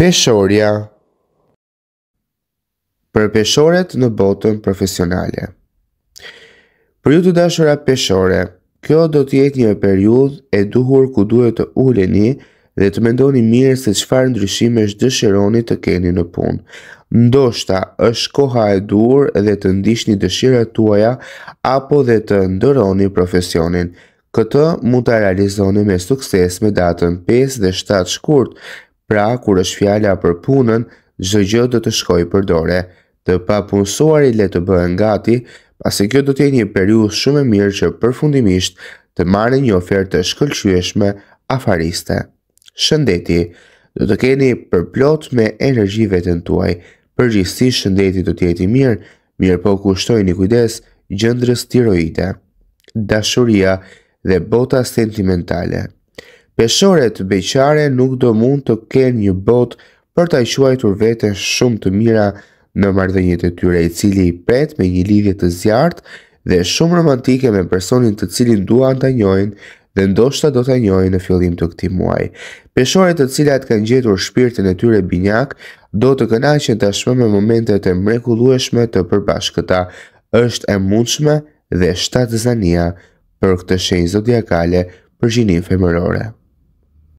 Peshorja Për peshoret në botën profesionale Për ju të dashura peshore, kjo do të jetë një periud e duhur ku duhet të uleni dhe të mendoni mirë se qëfar ndryshime është dëshironi të keni në punë. Ndoshta është koha e duhur dhe të një dëshira tuaja apo dhe të ndëroni profesionin. Këtë mund të realizoni me sukses me datën 5 dhe 7 shkurt, Pra, kur është fjala për punën, çdo gjë do të shkojë për dorë. Të papunësuar i le të bëhen gati, pasi kjo do të jetë një periudhë shumë e mirë që përfundimisht të marrë një ofertë shkëlqyeshme afariste. Shëndeti do të keni për plot me energji vetën tuaj. Përgjithsi shëndeti do të jetë mirë, mirë po kushtoj një kujdes gjëndrës tiroide. Dashuria dhe bota sentimentale Peshore të beqare nuk do mund të kërë një bot për të ajshuaj vete shumë të mira në mardhenjit e tyre i cili i pret me një lidhje të zjartë dhe shumë romantike me personin të cilin duan të njojnë dhe ndoshta do të njojnë në fillim të këti muaj. Peshore të cilat kanë gjetur shpirtin e tyre binyak do të kënaqen të ashme me momente të mrekulueshme të përbashkëta është e mundshme dhe shtatë zania për këtë shenjë zodiakale për gjinin femërore.